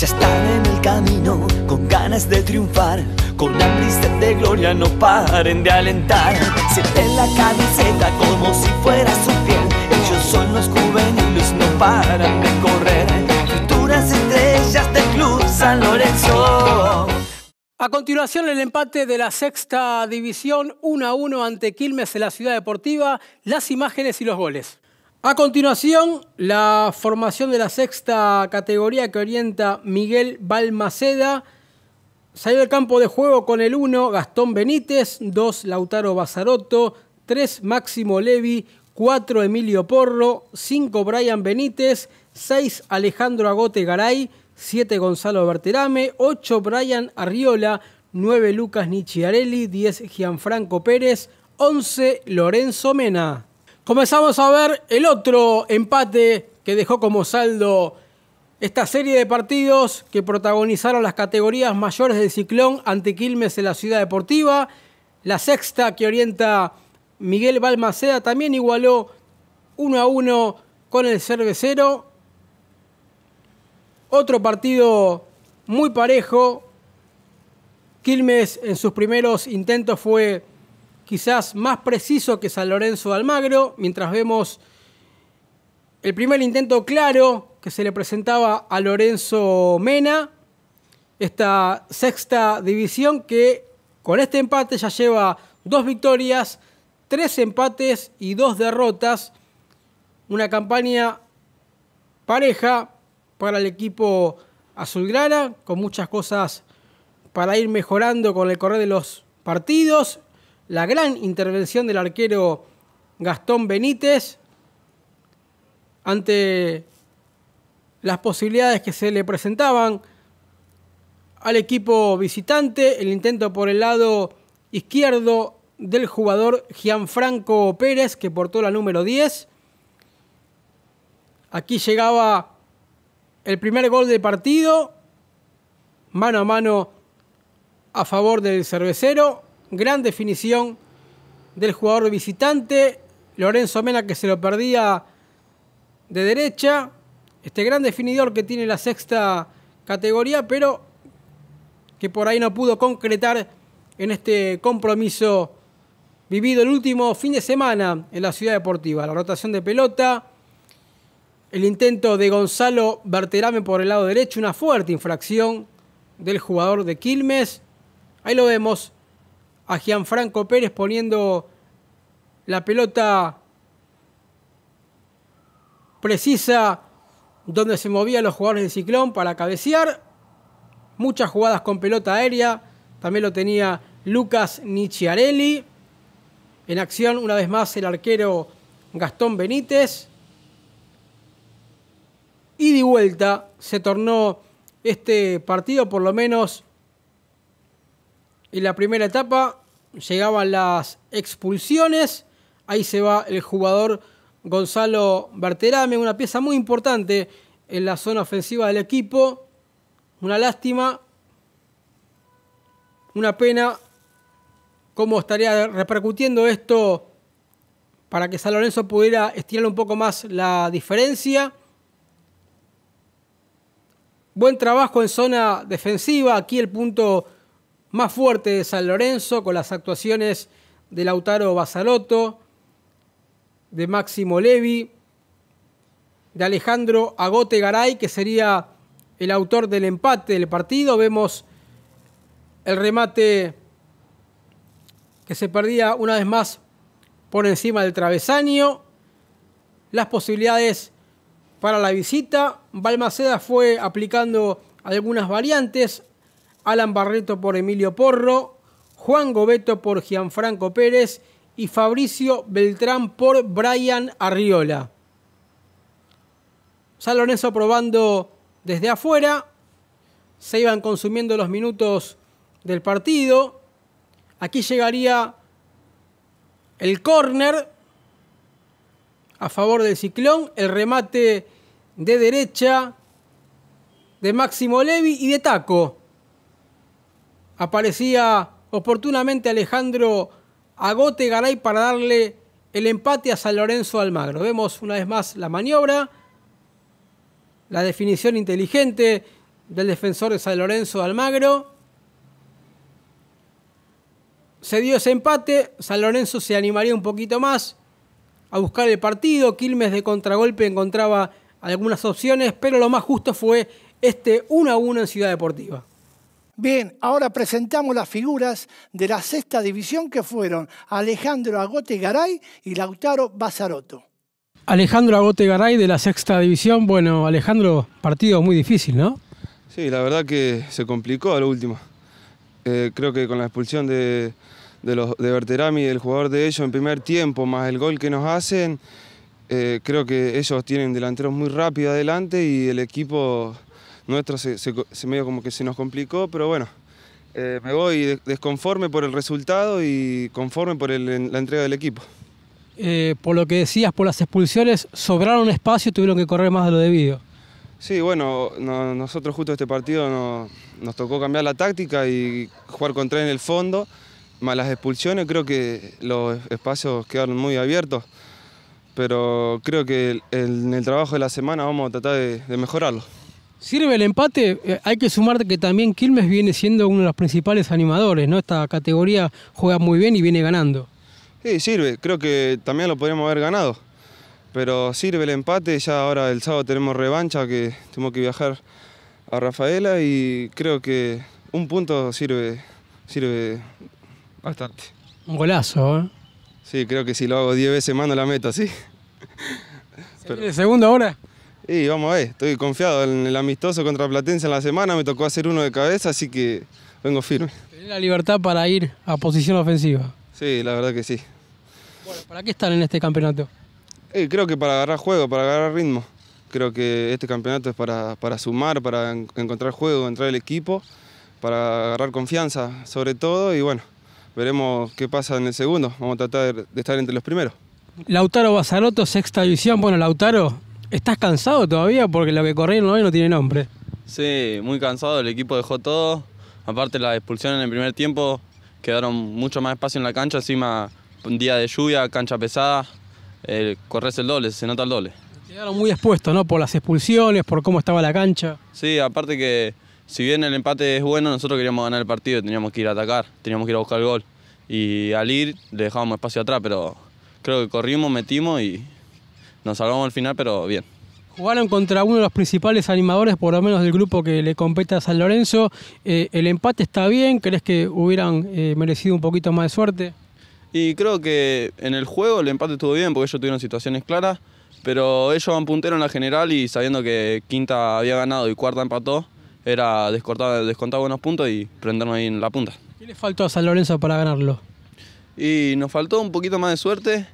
Ya están en el camino, con ganas de triunfar, con la hambre de gloria no paren de alentar. Sienten la camiseta como si fuera su piel, ellos son los juveniles, no paran de correr. Futuras estrellas del Club San Lorenzo. A continuación el empate de la sexta división 1 a 1 ante Quilmes en la Ciudad Deportiva, las imágenes y los goles. A continuación, la formación de la sexta categoría que orienta Miguel Balmaceda. Salió del campo de juego con el 1 Gastón Benítez, 2 Lautaro bazaroto 3 Máximo Levi, 4 Emilio Porro, 5 Brian Benítez, 6 Alejandro Agote Garay, 7 Gonzalo Berterame, 8 Brian Arriola, 9 Lucas Nichiarelli, 10 Gianfranco Pérez, 11 Lorenzo Mena. Comenzamos a ver el otro empate que dejó como saldo esta serie de partidos que protagonizaron las categorías mayores del ciclón ante Quilmes en la Ciudad Deportiva. La sexta que orienta Miguel Balmaceda también igualó 1 a 1 con el cervecero. Otro partido muy parejo. Quilmes en sus primeros intentos fue quizás más preciso que San Lorenzo de Almagro, mientras vemos el primer intento claro que se le presentaba a Lorenzo Mena, esta sexta división que con este empate ya lleva dos victorias, tres empates y dos derrotas, una campaña pareja para el equipo azulgrana, con muchas cosas para ir mejorando con el correr de los partidos la gran intervención del arquero Gastón Benítez ante las posibilidades que se le presentaban al equipo visitante, el intento por el lado izquierdo del jugador Gianfranco Pérez que portó la número 10. Aquí llegaba el primer gol del partido, mano a mano a favor del cervecero gran definición del jugador visitante. Lorenzo Mena que se lo perdía de derecha. Este gran definidor que tiene la sexta categoría, pero que por ahí no pudo concretar en este compromiso vivido el último fin de semana en la ciudad deportiva. La rotación de pelota, el intento de Gonzalo Berterame por el lado derecho, una fuerte infracción del jugador de Quilmes. Ahí lo vemos a Gianfranco Pérez poniendo la pelota precisa donde se movían los jugadores del Ciclón para cabecear. Muchas jugadas con pelota aérea. También lo tenía Lucas Nicciarelli. En acción, una vez más, el arquero Gastón Benítez. Y de vuelta se tornó este partido, por lo menos en la primera etapa llegaban las expulsiones. Ahí se va el jugador Gonzalo Berterame, una pieza muy importante en la zona ofensiva del equipo. Una lástima, una pena cómo estaría repercutiendo esto para que San Lorenzo pudiera estirar un poco más la diferencia. Buen trabajo en zona defensiva, aquí el punto más fuerte de San Lorenzo con las actuaciones de Lautaro Basalotto, de Máximo Levi, de Alejandro Agote Garay, que sería el autor del empate del partido. Vemos el remate que se perdía una vez más por encima del travesaño. Las posibilidades para la visita. Balmaceda fue aplicando algunas variantes, Alan Barreto por Emilio Porro, Juan Gobeto por Gianfranco Pérez y Fabricio Beltrán por Brian Arriola. Saloneso probando desde afuera. Se iban consumiendo los minutos del partido. Aquí llegaría el córner a favor del Ciclón, el remate de derecha de Máximo Levi y de Taco aparecía oportunamente Alejandro Agote Garay para darle el empate a San Lorenzo Almagro. Vemos una vez más la maniobra, la definición inteligente del defensor de San Lorenzo Almagro. Se dio ese empate, San Lorenzo se animaría un poquito más a buscar el partido, Quilmes de contragolpe encontraba algunas opciones, pero lo más justo fue este 1 a 1 en Ciudad Deportiva. Bien, ahora presentamos las figuras de la sexta división que fueron Alejandro Agote Garay y Lautaro Basaroto. Alejandro Agote Garay de la sexta división. Bueno, Alejandro, partido muy difícil, ¿no? Sí, la verdad que se complicó a lo último. Eh, creo que con la expulsión de, de, los, de el jugador de ellos en primer tiempo, más el gol que nos hacen, eh, creo que ellos tienen delanteros muy rápido adelante y el equipo nuestro se, medio como que se nos complicó, pero bueno, eh, me voy desconforme por el resultado y conforme por la entrega del equipo. Eh, por lo que decías, por las expulsiones, sobraron espacio y tuvieron que correr más de lo debido. Sí, bueno, nosotros justo este partido nos tocó cambiar la táctica y jugar contra en el fondo, más las expulsiones, creo que los espacios quedaron muy abiertos, pero creo que en el trabajo de la semana vamos a tratar de mejorarlo. Sirve el empate, eh, hay que sumar que también Quilmes viene siendo uno de los principales animadores, ¿no? Esta categoría juega muy bien y viene ganando. Sí, sirve, creo que también lo podríamos haber ganado, pero sirve el empate, ya ahora el sábado tenemos revancha, que tenemos que viajar a Rafaela y creo que un punto sirve, sirve bastante. Un golazo, ¿eh? Sí, creo que si lo hago 10 veces más no la meto, sí. ¿Segunda hora? Y vamos a ver, estoy confiado en el amistoso contra Platense en la semana, me tocó hacer uno de cabeza, así que vengo firme. Tenés la libertad para ir a posición ofensiva. Sí, la verdad que sí. Bueno, ¿para qué están en este campeonato? Eh, creo que para agarrar juego, para agarrar ritmo. Creo que este campeonato es para, sumar, para encontrar juego, entrar al equipo, para agarrar confianza sobre todo y bueno, veremos qué pasa en el segundo. Vamos a tratar de estar entre los primeros. Lautaro Basaroto, sexta división. Bueno, Lautaro, ¿Estás cansado todavía? Porque lo que corrieron hoy no tiene nombre. Sí, muy cansado, el equipo dejó todo. Aparte las expulsiones en el primer tiempo, quedaron mucho más espacio en la cancha, encima un día de lluvia, cancha pesada, el corres el doble, se nota el doble. Quedaron muy expuestos, ¿no? Por las expulsiones, por cómo estaba la cancha. Sí, aparte que si bien el empate es bueno, nosotros queríamos ganar el partido, teníamos que ir a atacar, teníamos que ir a buscar el gol. Y al ir le dejábamos espacio atrás, pero creo que corrimos, metimos y nos salvamos al final, pero bien. Jugaron contra uno de los principales animadores, por lo menos del grupo que le compete a San Lorenzo. Eh, ¿El empate está bien? ¿Crees que hubieran eh, merecido un poquito más de suerte? Y creo que en el juego el empate estuvo bien porque ellos tuvieron situaciones claras, pero ellos van puntero en la general y sabiendo que quinta había ganado y cuarta empató, era descontar, descontar buenos puntos y prendernos ahí en la punta. ¿Qué le faltó a San Lorenzo para ganarlo? Y nos faltó un poquito más de suerte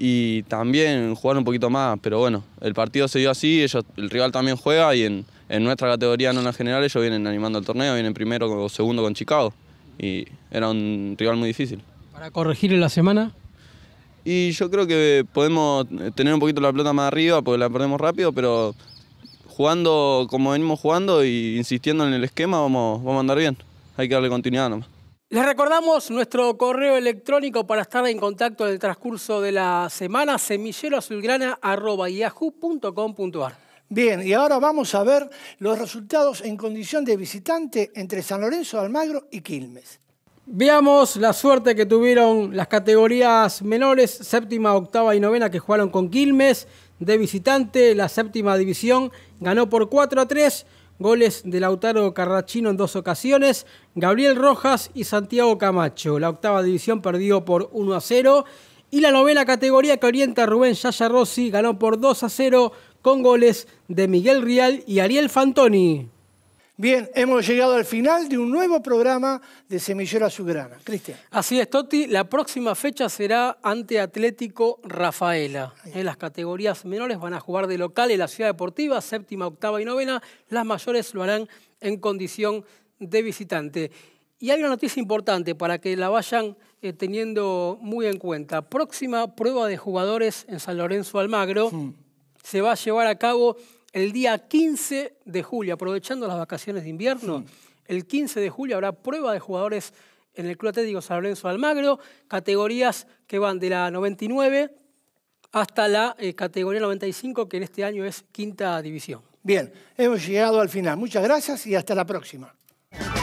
y también jugar un poquito más, pero bueno, el partido se dio así, el rival también juega y en, nuestra categoría, no en la general, ellos vienen animando el torneo, vienen primero o segundo con Chicago y era un rival muy difícil. ¿Para corregir en la semana? Y yo creo que podemos tener un poquito la pelota más arriba porque la perdemos rápido, pero jugando como venimos jugando e insistiendo en el esquema vamos, vamos a andar bien. Hay que darle continuidad nomás. Les recordamos nuestro correo electrónico para estar en contacto en el transcurso de la semana, semilleroazulgrana.yahoo.com.ar. Bien, y ahora vamos a ver los resultados en condición de visitante entre San Lorenzo, Almagro y Quilmes. Veamos la suerte que tuvieron las categorías menores, séptima, octava y novena que jugaron con Quilmes de visitante. La séptima división ganó por 4 a 3. Goles de Lautaro Carrachino en dos ocasiones, Gabriel Rojas y Santiago Camacho. La octava división perdió por 1 a 0. Y la novena categoría que orienta Rubén Yaya Rossi ganó por 2 a 0 con goles de Miguel Rial y Ariel Fantoni. Bien, hemos llegado al final de un nuevo programa de Semillero Sugrana. Cristian. Así es, Toti. La próxima fecha será ante Atlético Rafaela. En las categorías menores van a jugar de local en la Ciudad Deportiva, séptima, octava y novena. Las mayores lo harán en condición de visitante. Y hay una noticia importante para que la vayan eh, teniendo muy en cuenta. Próxima prueba de jugadores en San Lorenzo Almagro se va a llevar a cabo el día 15 de julio, aprovechando las vacaciones de invierno, el 15 de julio habrá prueba de jugadores en el Club Atlético San Lorenzo de Almagro, categorías que van de la 99 hasta la eh, categoría 95, que en este año es quinta división. Bien, hemos llegado al final. Muchas gracias y hasta la próxima.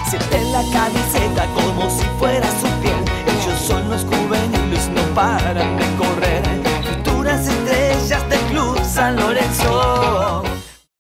Siente la camiseta como si fuera su piel. Ellos son los juveniles, no paran de correr. Futuras estrellas del Club San Lorenzo.